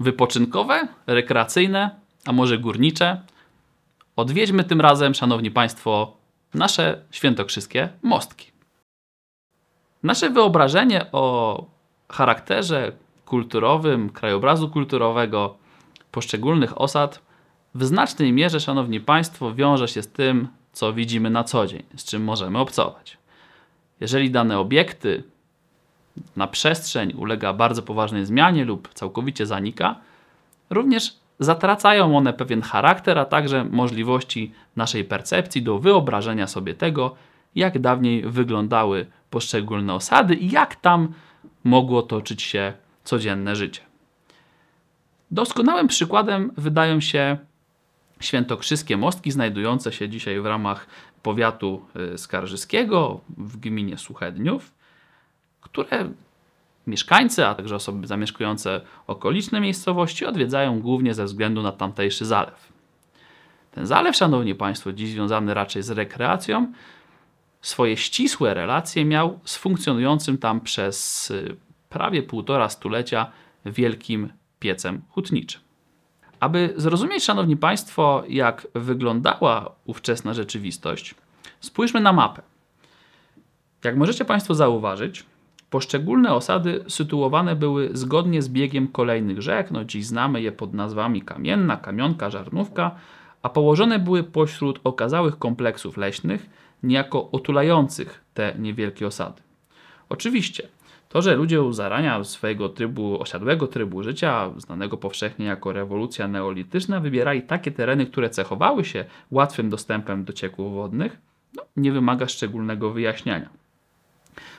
wypoczynkowe, rekreacyjne, a może górnicze. Odwiedźmy tym razem, Szanowni Państwo, nasze świętokrzyskie mostki. Nasze wyobrażenie o charakterze kulturowym, krajobrazu kulturowego poszczególnych osad w znacznej mierze, Szanowni Państwo, wiąże się z tym, co widzimy na co dzień, z czym możemy obcować. Jeżeli dane obiekty na przestrzeń ulega bardzo poważnej zmianie lub całkowicie zanika, również zatracają one pewien charakter, a także możliwości naszej percepcji do wyobrażenia sobie tego, jak dawniej wyglądały poszczególne osady i jak tam mogło toczyć się codzienne życie. Doskonałym przykładem wydają się świętokrzyskie mostki znajdujące się dzisiaj w ramach powiatu y, skarżyskiego w gminie Suchedniów które mieszkańcy, a także osoby zamieszkujące okoliczne miejscowości odwiedzają głównie ze względu na tamtejszy zalew. Ten zalew, szanowni państwo, dziś związany raczej z rekreacją, swoje ścisłe relacje miał z funkcjonującym tam przez y, prawie półtora stulecia wielkim piecem hutniczym. Aby zrozumieć, szanowni państwo, jak wyglądała ówczesna rzeczywistość, spójrzmy na mapę. Jak możecie państwo zauważyć, Poszczególne osady sytuowane były zgodnie z biegiem kolejnych rzek, no dziś znamy je pod nazwami Kamienna, Kamionka, Żarnówka, a położone były pośród okazałych kompleksów leśnych, niejako otulających te niewielkie osady. Oczywiście, to, że ludzie u zarania swojego trybu, osiadłego trybu życia, znanego powszechnie jako rewolucja neolityczna, wybierali takie tereny, które cechowały się łatwym dostępem do cieków wodnych, no, nie wymaga szczególnego wyjaśniania.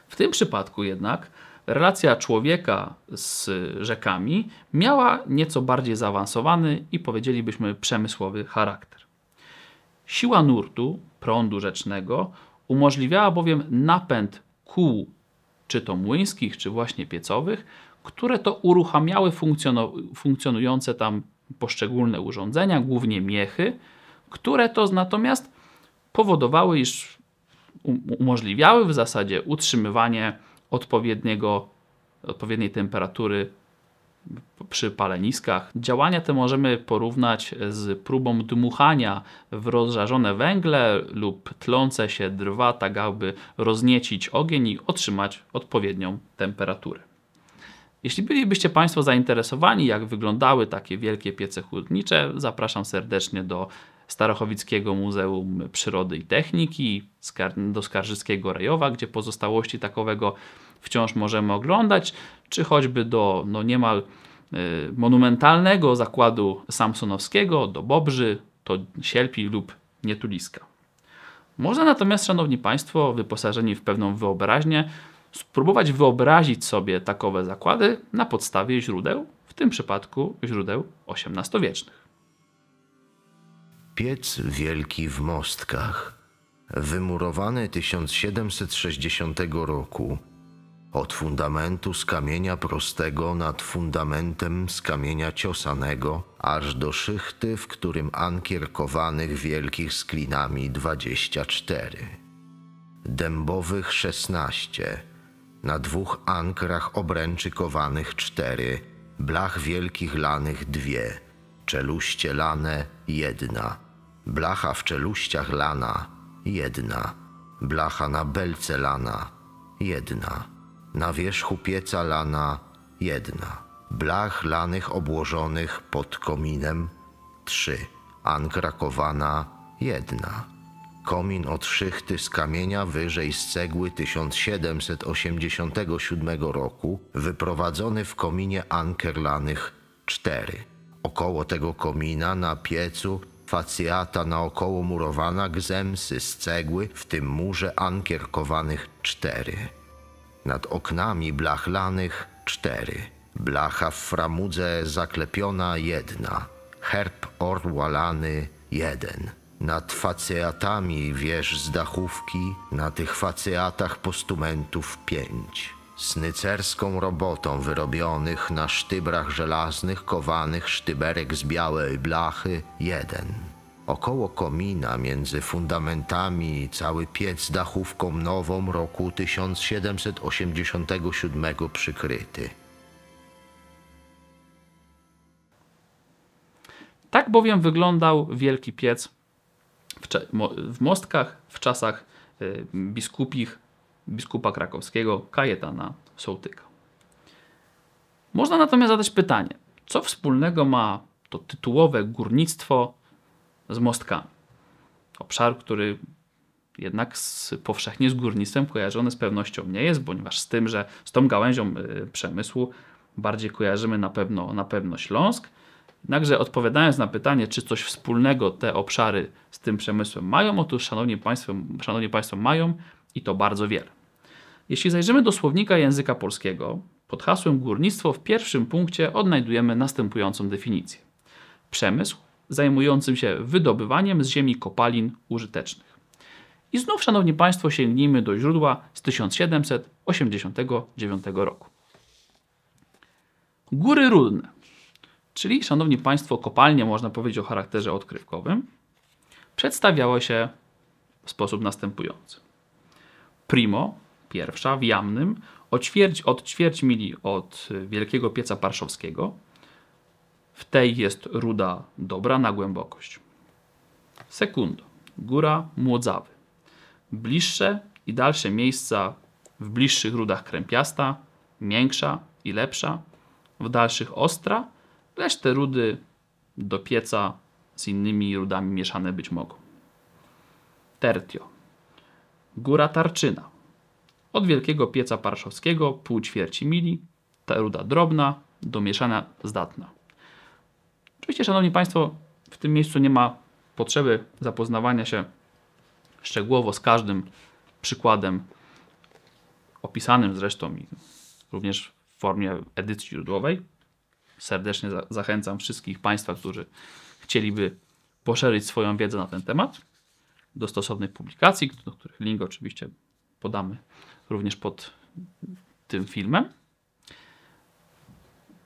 W tym przypadku jednak relacja człowieka z rzekami miała nieco bardziej zaawansowany i powiedzielibyśmy przemysłowy charakter. Siła nurtu, prądu rzecznego, umożliwiała bowiem napęd kół, czy to młyńskich, czy właśnie piecowych, które to uruchamiały funkcjonujące tam poszczególne urządzenia, głównie miechy, które to natomiast powodowały, iż umożliwiały w zasadzie utrzymywanie odpowiedniego, odpowiedniej temperatury przy paleniskach. Działania te możemy porównać z próbą dmuchania w rozżarzone węgle lub tlące się drwa, tak aby rozniecić ogień i otrzymać odpowiednią temperaturę. Jeśli bylibyście Państwo zainteresowani, jak wyglądały takie wielkie piece chłodnicze, zapraszam serdecznie do Starochowickiego Muzeum Przyrody i Techniki, do Skarżyckiego Rejowa, gdzie pozostałości takowego wciąż możemy oglądać, czy choćby do no niemal y, monumentalnego zakładu Samsonowskiego, do Bobrzy, to Sielpi lub Nietuliska. Można natomiast, Szanowni Państwo, wyposażeni w pewną wyobraźnię, spróbować wyobrazić sobie takowe zakłady na podstawie źródeł, w tym przypadku źródeł XVIII-wiecznych. Piec wielki w mostkach, wymurowany 1760 roku, od fundamentu z kamienia prostego nad fundamentem z kamienia ciosanego, aż do szychty, w którym ankierkowanych wielkich sklinami 24. Dębowych 16, na dwóch ankrach obręczykowanych 4, blach wielkich lanych 2, czeluście lane 1 blacha w czeluściach lana, jedna, blacha na belce lana, jedna, na wierzchu pieca lana, jedna, blach lanych obłożonych pod kominem, trzy, ankra jedna. Komin od szychty z kamienia wyżej z cegły 1787 roku, wyprowadzony w kominie ankerlanych 4. Około tego komina na piecu facjata naokoło murowana gzemsy z cegły, w tym murze ankierkowanych cztery. Nad oknami blachlanych cztery. Blacha w framudze zaklepiona jedna. Herb orłalany jeden. Nad facjatami wież z dachówki, na tych facjatach postumentów pięć snycerską robotą wyrobionych na sztybrach żelaznych kowanych sztyberek z białej blachy jeden. Około komina między fundamentami cały piec dachówką nową roku 1787 przykryty. Tak bowiem wyglądał wielki piec w, w mostkach w czasach y, biskupich biskupa krakowskiego Kajetana Sołtyka. Można natomiast zadać pytanie, co wspólnego ma to tytułowe górnictwo z mostkami? Obszar, który jednak z, powszechnie z górnictwem kojarzony z pewnością nie jest, ponieważ z tym, że z tą gałęzią y, przemysłu bardziej kojarzymy na pewno, na pewno Śląsk. Jednakże odpowiadając na pytanie, czy coś wspólnego te obszary z tym przemysłem mają, otóż szanowni państwo, szanowni państwo mają, i to bardzo wiele. Jeśli zajrzymy do słownika języka polskiego, pod hasłem górnictwo w pierwszym punkcie odnajdujemy następującą definicję. Przemysł zajmującym się wydobywaniem z ziemi kopalin użytecznych. I znów, Szanowni Państwo, sięgnijmy do źródła z 1789 roku. Góry Rudne, czyli, Szanowni Państwo, kopalnie, można powiedzieć o charakterze odkrywkowym, przedstawiały się w sposób następujący. Primo, pierwsza w Jamnym, o ćwierć, od ćwierć mili od y, Wielkiego Pieca Parszowskiego. W tej jest ruda dobra na głębokość. Sekundo. Góra Młodzawy. Bliższe i dalsze miejsca w bliższych rudach krępiasta, miększa i lepsza, w dalszych ostra, lecz te rudy do pieca z innymi rudami mieszane być mogą. Tertio Góra Tarczyna. Od wielkiego pieca parszowskiego pół ćwierci mili, ta ruda drobna, do mieszania zdatna. Oczywiście, Szanowni Państwo, w tym miejscu nie ma potrzeby zapoznawania się szczegółowo z każdym przykładem opisanym zresztą również w formie edycji źródłowej. Serdecznie za zachęcam wszystkich Państwa, którzy chcieliby poszerzyć swoją wiedzę na ten temat do stosownych publikacji, do których link oczywiście podamy również pod tym filmem.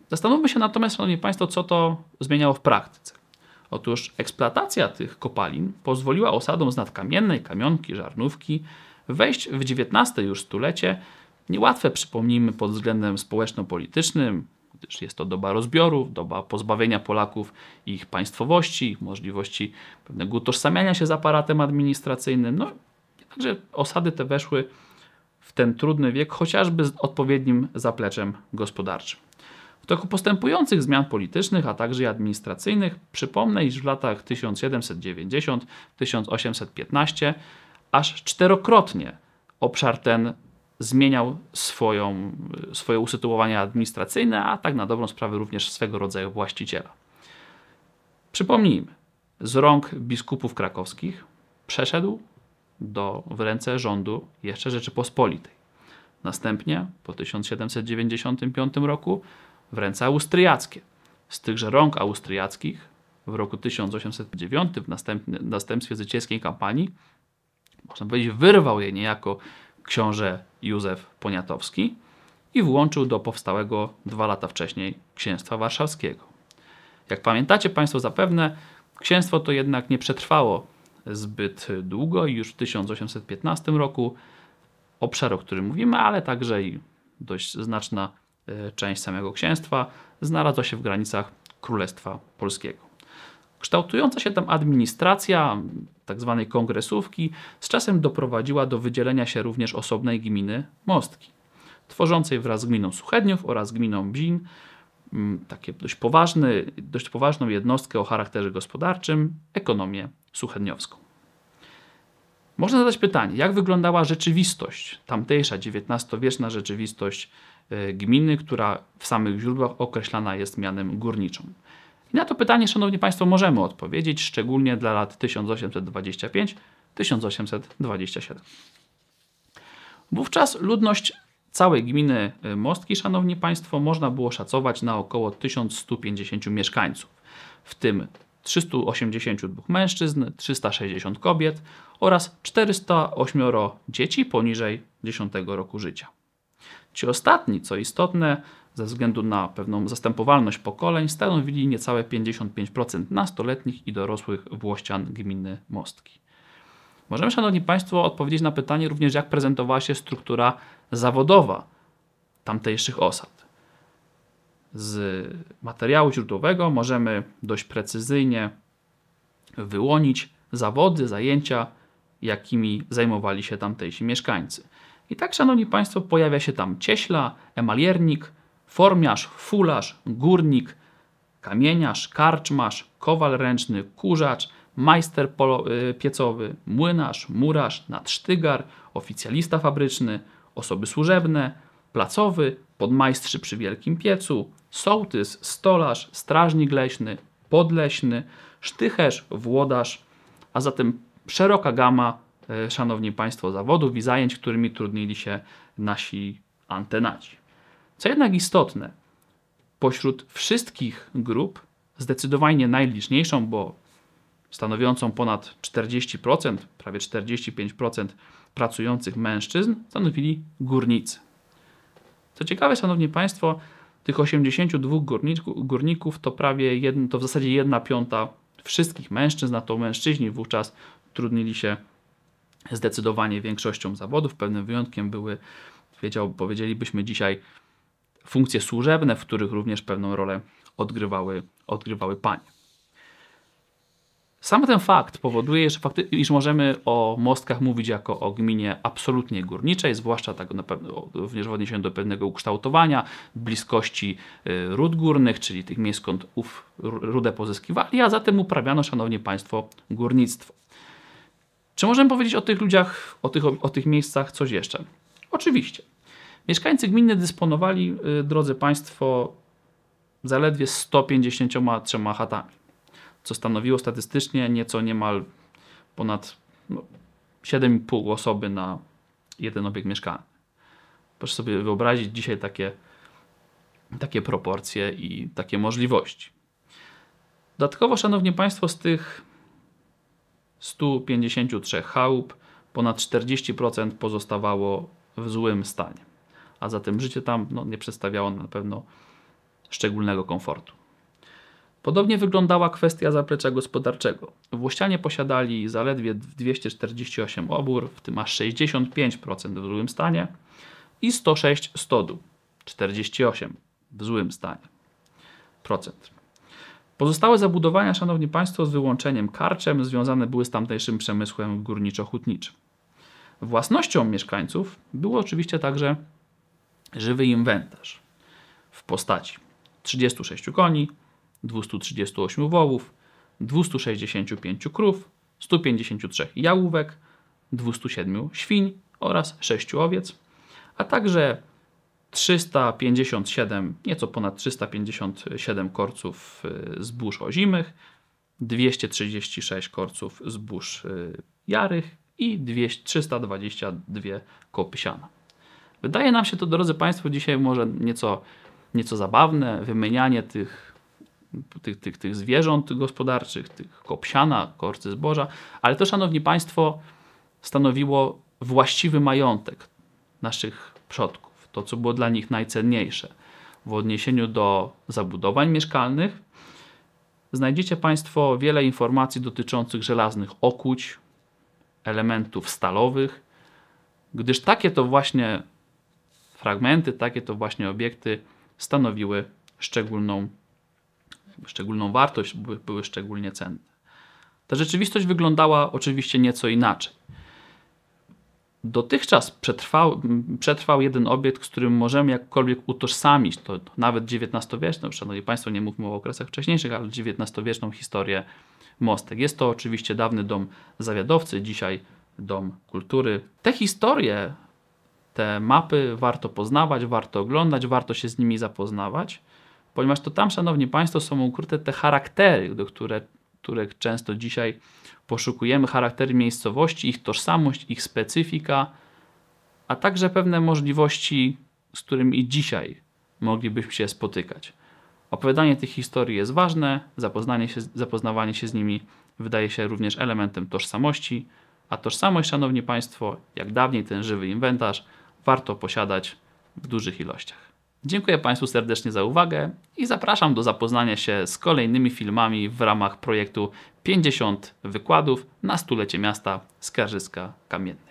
Zastanówmy się natomiast, Szanowni Państwo, co to zmieniało w praktyce. Otóż eksploatacja tych kopalin pozwoliła osadom z nadkamiennej, kamionki, żarnówki wejść w XIX już stulecie niełatwe, przypomnijmy, pod względem społeczno-politycznym, gdyż jest to doba rozbiorów, doba pozbawienia Polaków ich państwowości, ich możliwości pewnego utożsamiania się z aparatem administracyjnym. No, także osady te weszły w ten trudny wiek, chociażby z odpowiednim zapleczem gospodarczym. W toku postępujących zmian politycznych, a także i administracyjnych, przypomnę, iż w latach 1790-1815 aż czterokrotnie obszar ten zmieniał swoją, swoje usytuowanie administracyjne, a tak na dobrą sprawę również swego rodzaju właściciela. Przypomnijmy, z rąk biskupów krakowskich przeszedł do, w ręce rządu jeszcze Rzeczypospolitej. Następnie po 1795 roku w ręce austriackie. Z tychże rąk austriackich w roku 1809 w następstwie zycielskiej kampanii można powiedzieć wyrwał je niejako książę Józef Poniatowski i włączył do powstałego dwa lata wcześniej Księstwa Warszawskiego. Jak pamiętacie Państwo zapewne, księstwo to jednak nie przetrwało zbyt długo i już w 1815 roku obszar, o którym mówimy, ale także i dość znaczna e, część samego księstwa znalazła się w granicach Królestwa Polskiego. Kształtująca się tam administracja tzw. Tak kongresówki z czasem doprowadziła do wydzielenia się również osobnej gminy Mostki, tworzącej wraz z gminą Suchedniów oraz gminą Bzin mm, takie dość, poważny, dość poważną jednostkę o charakterze gospodarczym, ekonomię suchedniowską. Można zadać pytanie, jak wyglądała rzeczywistość, tamtejsza XIX-wieczna rzeczywistość y, gminy, która w samych źródłach określana jest mianem górniczą. I na to pytanie, Szanowni Państwo, możemy odpowiedzieć, szczególnie dla lat 1825-1827. Wówczas ludność całej gminy y, Mostki, Szanowni Państwo, można było szacować na około 1150 mieszkańców, w tym 382 mężczyzn, 360 kobiet oraz 408 dzieci poniżej 10 roku życia. Ci ostatni, co istotne, ze względu na pewną zastępowalność pokoleń stanowili niecałe 55% nastoletnich i dorosłych włościan gminy Mostki. Możemy, Szanowni Państwo, odpowiedzieć na pytanie również, jak prezentowała się struktura zawodowa tamtejszych osad. Z materiału źródłowego możemy dość precyzyjnie wyłonić zawody, zajęcia, jakimi zajmowali się tamtejsi mieszkańcy. I tak, Szanowni Państwo, pojawia się tam cieśla, emaliernik, formiarz, fularz, górnik, kamieniarz, karczmarz, kowal ręczny, kurzacz, majster y, piecowy, młynarz, murarz, nadsztygar, oficjalista fabryczny, osoby służebne, placowy, podmajstrzy przy wielkim piecu, sołtys, stolarz, strażnik leśny, podleśny, sztycherz, włodarz, a zatem szeroka gama, y, szanowni Państwo, zawodów i zajęć, którymi trudnili się nasi antenaci. Co jednak istotne, pośród wszystkich grup zdecydowanie najliczniejszą, bo stanowiącą ponad 40%, prawie 45% pracujących mężczyzn stanowili górnicy. Co ciekawe, szanowni państwo, tych 82 górników, to prawie jedno, to w zasadzie 1 piąta wszystkich mężczyzn, a to mężczyźni wówczas trudnili się zdecydowanie większością zawodów. Pewnym wyjątkiem były, powiedzielibyśmy dzisiaj, funkcje służebne, w których również pewną rolę odgrywały, odgrywały panie. Sam ten fakt powoduje, że fakty, iż możemy o mostkach mówić jako o gminie absolutnie górniczej, zwłaszcza tak na pewno, również w odniesieniu do pewnego ukształtowania, bliskości y, ród górnych, czyli tych miejsc, skąd ów rudę pozyskiwali, a zatem uprawiano, szanowni Państwo, górnictwo. Czy możemy powiedzieć o tych ludziach, o tych, o tych miejscach coś jeszcze? Oczywiście. Mieszkańcy gminy dysponowali, y, drodzy Państwo, zaledwie 153 chatami, co stanowiło statystycznie nieco niemal ponad 7,5 no, osoby na jeden obiekt mieszkalny. Proszę sobie wyobrazić dzisiaj takie, takie proporcje i takie możliwości. Dodatkowo, Szanowni Państwo, z tych 153 chałup ponad 40% pozostawało w złym stanie a zatem życie tam no, nie przedstawiało na pewno szczególnego komfortu. Podobnie wyglądała kwestia zaplecza gospodarczego. Włościanie posiadali zaledwie 248 obór, w tym aż 65% w złym stanie i 106 stodu, 48 w złym stanie. Procent. Pozostałe zabudowania, Szanowni Państwo, z wyłączeniem karczem związane były z tamtejszym przemysłem górniczo-hutniczym. Własnością mieszkańców było oczywiście także żywy inwentarz w postaci 36 koni, 238 wołów, 265 krów, 153 jałówek, 207 świń oraz 6 owiec, a także 357, nieco ponad 357 y, korców zbóż ozimych, 236 korców zbóż jarych i 200, 322 kopy siana. Wydaje nam się to, drodzy Państwo, dzisiaj może nieco, nieco zabawne, wymienianie tych, tych, tych, tych zwierząt gospodarczych, tych kopsiana, korcy zboża, ale to, Szanowni Państwo, stanowiło właściwy majątek naszych przodków, to co było dla nich najcenniejsze. W odniesieniu do zabudowań mieszkalnych znajdziecie Państwo wiele informacji dotyczących żelaznych okuć, elementów stalowych, gdyż takie to właśnie fragmenty, takie to właśnie obiekty stanowiły szczególną, szczególną wartość, były szczególnie cenne. Ta rzeczywistość wyglądała oczywiście nieco inaczej. Dotychczas przetrwał, przetrwał jeden obiekt, z którym możemy jakkolwiek utożsamić, to nawet XIX-wieczną, no, szanowni Państwo, nie mówmy o okresach wcześniejszych, ale XIX-wieczną historię mostek. Jest to oczywiście dawny dom zawiadowcy, dzisiaj dom kultury. Te historie te mapy warto poznawać, warto oglądać, warto się z nimi zapoznawać, ponieważ to tam, szanowni państwo, są ukryte te charaktery, do które, których często dzisiaj poszukujemy, charaktery miejscowości, ich tożsamość, ich specyfika, a także pewne możliwości, z którymi dzisiaj moglibyśmy się spotykać. Opowiadanie tych historii jest ważne, zapoznanie się, zapoznawanie się z nimi wydaje się również elementem tożsamości, a tożsamość, szanowni państwo, jak dawniej ten żywy inwentarz – warto posiadać w dużych ilościach. Dziękuję Państwu serdecznie za uwagę i zapraszam do zapoznania się z kolejnymi filmami w ramach projektu 50 wykładów na stulecie miasta Skarżyska Kamienne.